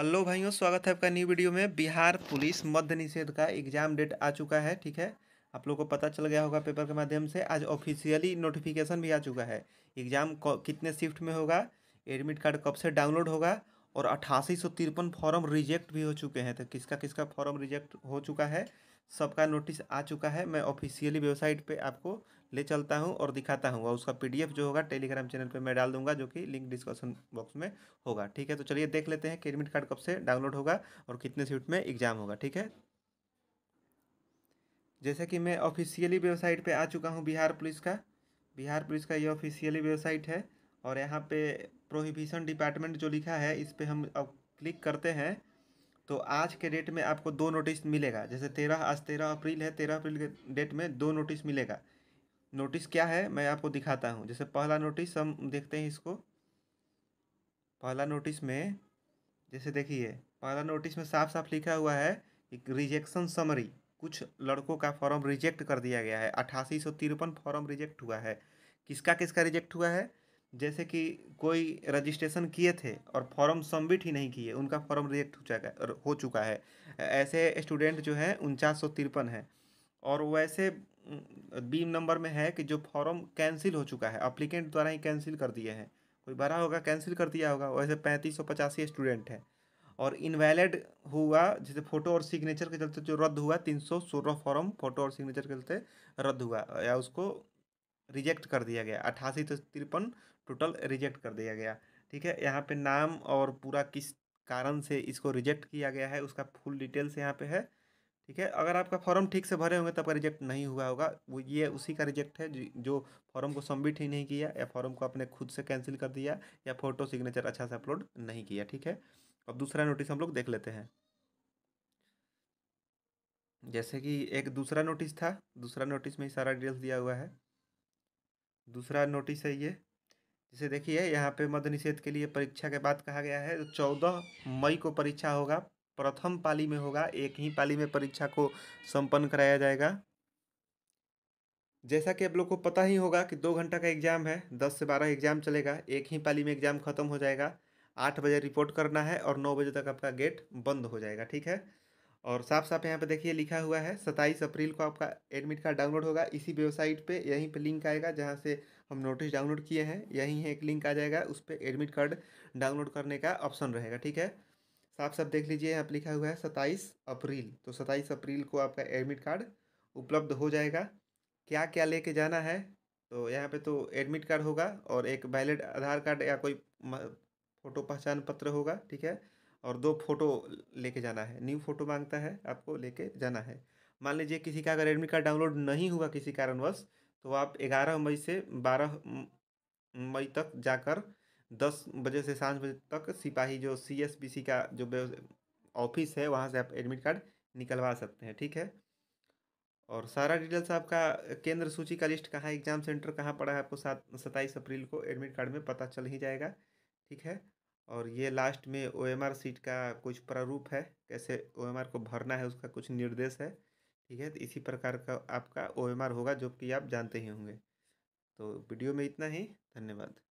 hello भाइयों स्वागत है आपका न्यू वीडियो में बिहार पुलिस मध्य निषेध का एग्ज़ाम डेट आ चुका है ठीक है आप लोगों को पता चल गया होगा पेपर के माध्यम से आज ऑफिशियली नोटिफिकेशन भी आ चुका है एग्ज़ाम कितने शिफ्ट में होगा एडमिट कार्ड कब से डाउनलोड होगा और अट्ठासी सौ तिरपन फॉर्म रिजेक्ट भी हो चुके हैं तो किसका किसका फॉर्म रिजेक्ट हो चुका है सबका नोटिस आ चुका है मैं ऑफिशियली वेबसाइट पे आपको ले चलता हूँ और दिखाता हूँ और उसका पीडीएफ जो होगा टेलीग्राम चैनल पे मैं डाल दूंगा जो कि लिंक डिस्कशन बॉक्स में होगा ठीक है तो चलिए देख लेते हैं क्रेडिट कार्ड कब से डाउनलोड होगा और कितने सीट में एग्ज़ाम होगा ठीक है जैसे कि मैं ऑफिशियली वेबसाइट पर आ चुका हूँ बिहार पुलिस का बिहार पुलिस का ये ऑफिशियली वेबसाइट है और यहाँ पर प्रोहिबिशन डिपार्टमेंट जो लिखा है इस पर हम क्लिक करते हैं तो आज के डेट में आपको दो नोटिस मिलेगा जैसे तेरह आज तेरह अप्रैल है तेरह अप्रैल के डेट में दो नोटिस मिलेगा नोटिस क्या है मैं आपको दिखाता हूँ जैसे पहला नोटिस हम देखते हैं इसको पहला नोटिस में जैसे देखिए पहला नोटिस में साफ साफ लिखा हुआ है कि रिजेक्शन समरी कुछ लड़कों का फॉर्म रिजेक्ट कर दिया गया है अठासी सौ तिरपन फॉर्म रिजेक्ट हुआ है किसका किसका रिजेक्ट हुआ है जैसे कि कोई रजिस्ट्रेशन किए थे और फॉर्म सबमिट ही नहीं किए उनका फॉर्म रिजेक्ट हो चुका हो चुका है ऐसे स्टूडेंट जो है उनचास सौ तिरपन है और वैसे बीम नंबर में है कि जो फॉर्म कैंसिल हो चुका है अप्लीकेंट द्वारा ही कैंसिल कर दिए हैं कोई भरा होगा कैंसिल कर दिया होगा वैसे पैंतीस सौ पचासी स्टूडेंट हैं और इनवैलिड हुआ जैसे फ़ोटो और सिग्नेचर के चलते जो रद्द हुआ तीन सौ सोलह फॉर्म फोटो और सिग्नेचर के चलते रद्द हुआ या उसको रिजेक्ट कर दिया गया अट्ठासी तो तिरपन टोटल रिजेक्ट कर दिया गया ठीक है यहाँ पे नाम और पूरा किस कारण से इसको रिजेक्ट किया गया है उसका फुल डिटेल्स यहाँ पे है ठीक है अगर आपका फॉर्म ठीक से भरे होंगे तब का रिजेक्ट नहीं हुआ होगा वो ये उसी का रिजेक्ट है जो फॉर्म को सबमिट ही नहीं किया या फॉर्म को अपने खुद से कैंसिल कर दिया या फोटो सिग्नेचर अच्छा से अपलोड नहीं किया ठीक है अब दूसरा नोटिस हम लोग देख लेते हैं जैसे कि एक दूसरा नोटिस था दूसरा नोटिस में ही सारा डिटेल्स दिया हुआ है दूसरा नोटिस है ये जिसे देखिए यहाँ पे मद्य निषेध के लिए परीक्षा के बाद कहा गया है तो चौदह मई को परीक्षा होगा प्रथम पाली में होगा एक ही पाली में परीक्षा को संपन्न कराया जाएगा जैसा कि आप लोग को पता ही होगा कि दो घंटा का एग्ज़ाम है दस से बारह एग्ज़ाम चलेगा एक ही पाली में एग्ज़ाम ख़त्म हो जाएगा आठ बजे रिपोर्ट करना है और नौ बजे तक आपका गेट बंद हो जाएगा ठीक है और साफ साफ यहाँ पे देखिए लिखा हुआ है सत्ताईस अप्रैल को आपका एडमिट कार्ड डाउनलोड होगा इसी वेबसाइट पे यहीं पे लिंक आएगा जहाँ से हम नोटिस डाउनलोड किए हैं यहीं है एक लिंक आ जाएगा उस पर एडमिट कार्ड डाउनलोड करने का ऑप्शन रहेगा ठीक है साफ साफ देख लीजिए यहाँ पर लिखा हुआ है सत्ताईस अप्रैल तो सत्ताईस अप्रैल को आपका एडमिट कार्ड उपलब्ध हो जाएगा क्या क्या लेके जाना है तो यहाँ पर तो एडमिट कार्ड होगा और एक वैलिड आधार कार्ड या कोई फोटो पहचान पत्र होगा ठीक है और दो फ़ोटो लेके जाना है न्यू फ़ोटो मांगता है आपको लेके जाना है मान लीजिए किसी का अगर रेडमी कार्ड डाउनलोड नहीं हुआ किसी कारणवश तो आप ग्यारह मई से बारह मई तक जाकर दस बजे से सात बजे तक सिपाही जो सी एस बी सी का जो ऑफिस है वहाँ से आप एडमिट कार्ड निकलवा सकते हैं ठीक है और सारा डिटेल्स आपका केंद्र सूची का लिस्ट कहाँ एग्ज़ाम सेंटर कहाँ पड़ा है आपको सात सत्ताईस अप्रैल को एडमिट कार्ड में पता चल ही जाएगा ठीक है और ये लास्ट में ओ एम आर सीट का कुछ प्रारूप है कैसे ओ एम आर को भरना है उसका कुछ निर्देश है ठीक है तो इसी प्रकार का आपका ओ एम आर होगा जो कि आप जानते ही होंगे तो वीडियो में इतना ही धन्यवाद